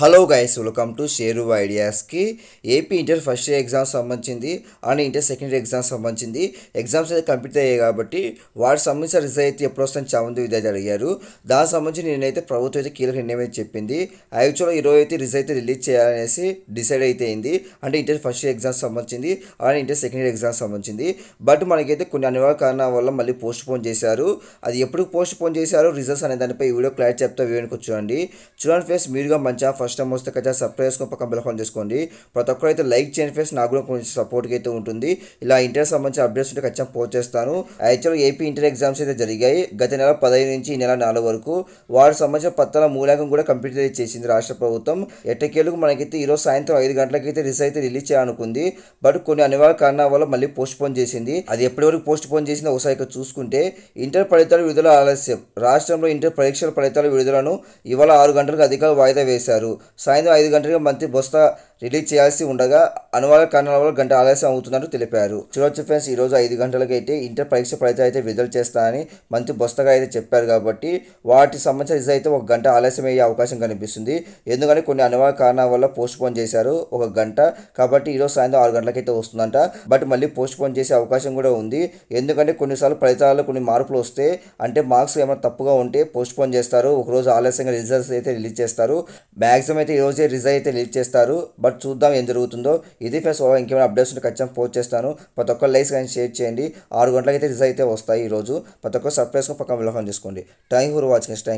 hello guys welcome to షేరు ఐడియాస్కి AP inter first year exams సంబంధించింది and inter second year exams సంబంధించింది exams అయితే కంప్లీట్ అయ్యాయి కాబట్టి వాటికి సంబంధించిన రిజల్ట్ అయితే ఎప్పుడు వస్తాయని చాలామంది విద్యార్థి అడిగారు దానికి సంబంధించి నేనైతే ప్రభుత్వం అయితే కీలక నిర్ణయం అయితే చెప్పింది యాక్చువల్గా ఈరోజు అయితే రిజల్ట్ అయితే రిలీజ్ చేయాలనేసి డిసైడ్ అయితే అయింది అంటే ఇంటర్ ఫస్ట్ ఇయర్ ఎగ్జామ్స్ సంబంధించింది and inter second year exams సంబంధించింది బట్ మనకైతే కొన్ని అనివార్య కారణాల వల్ల మళ్ళీ పోస్ట్ పోన్ చేశారు అది ఎప్పుడు పోస్ట్ పోన్ చేశారు రిజల్ట్స్ అనే దానిపై వీడియో క్లారిటీ చెప్తా వీడియోకి చూడండి చూడండి ఫ్రెండ్స్ మీరుగా మంచిగా అవసరం వస్తే ఖచ్చితంగా సబ్స్క్రైబ్ చేసుకొని పక్కన బెల్ఫాన్ చేసుకోండి ప్రతి ఒక్కరు అయితే లైక్ చేయని ఫ్రెండ్స్ నాకు కూడా కొంచెం సపోర్ట్గా అయితే ఉంటుంది ఇలా ఇంటర్ సంబంధించిన అప్డేట్స్ ఉంటే ఖచ్చితంగా పోస్ట్ చేస్తాను యాక్చువల్గా ఏపీ ఇంటర్ ఎగ్జామ్స్ అయితే జరిగాయి గత నెల పదహైదు నుంచి ఈ నెల నాలుగు వరకు వారికి సంబంధించిన పత్రాల మూలాంకం కూడా కంప్లీట్ అయితే చేసింది రాష్ట్ర ప్రభుత్వం ఎట్టకేలకు మనకైతే ఈరోజు సాయంత్రం ఐదు గంటలకైతే రిలీజ్ అయితే రిలీజ్ చేయాలనుకుంది బట్ కొన్ని అనివార్య కారణాల వల్ల మళ్ళీ పోస్ట్ పోన్ చేసింది అది ఎప్పటి వరకు పోస్ట్ పోన్ చేసిందో ఒకసారి చూసుకుంటే ఇంటర్ ఫలితాలు విడుదల ఆలస్యం రాష్ట్రంలో ఇంటర్ పరీక్షల ఫలితాల విడుదలను ఇవాళ ఆరు గంటలకు అధికారులు వాయిదా వేశారు సాయంత్రం ఐదు గంటలకు మంత్రి బొత్స రిలీజ్ చేయాల్సి ఉండగా అనువాద కారణాల వల్ల గంట ఆలస్యం అవుతున్నట్టు తెలిపారు చూడొచ్చు ఫ్రెండ్స్ ఈరోజు ఐదు గంటలకు అయితే ఇంటర్ పరీక్ష ఫలితాలు అయితే విడుదల చేస్తానని మంత్రి బొస్తగా అయితే చెప్పారు కాబట్టి వాటి సంబంధించిన రిజల్ట్ అయితే ఒక గంట ఆలస్యం అయ్యే అవకాశం కనిపిస్తుంది ఎందుకంటే కొన్ని అనువాద కారణాల వల్ల పోస్ట్ పోన్ చేశారు ఒక గంట కాబట్టి ఈరోజు సాయంత్రం ఆరు గంటలకైతే వస్తుందంట బట్ మళ్ళీ పోస్ట్ పోన్ చేసే అవకాశం కూడా ఉంది ఎందుకంటే కొన్నిసార్లు ఫలితాల్లో కొన్ని మార్పులు వస్తే అంటే మార్క్స్ ఏమైనా తప్పుగా ఉంటే పోస్ట్ పోన్ చేస్తారు ఒకరోజు ఆలస్యంగా రిజల్ట్స్ అయితే రిలీజ్ చేస్తారు మ్యాక్సిమం అయితే ఈరోజే రిజల్ట్ అయితే రిలీజ్ చేస్తారు బట్ బట్ చూద్దాం ఏం జరుగుతుందో ఇది ఫ్రెండ్స్ ఇంకేమైనా అప్డేట్స్ ఉంటే ఖచ్చితంగా పోస్ట్ చేస్తాను ప్రతి ఒక్క లైక్స్ కానీ షేర్ చేయండి ఆరు గంటలకైతే రిజల్ట్ అయితే వస్తాయి ఈరోజు ప్రతి ఒక్క సర్ప్రైజ్గా పక్కన విలోకం చేసుకోండి థ్యాంక్ ఫర్ వాచింగ్ థ్యాంక్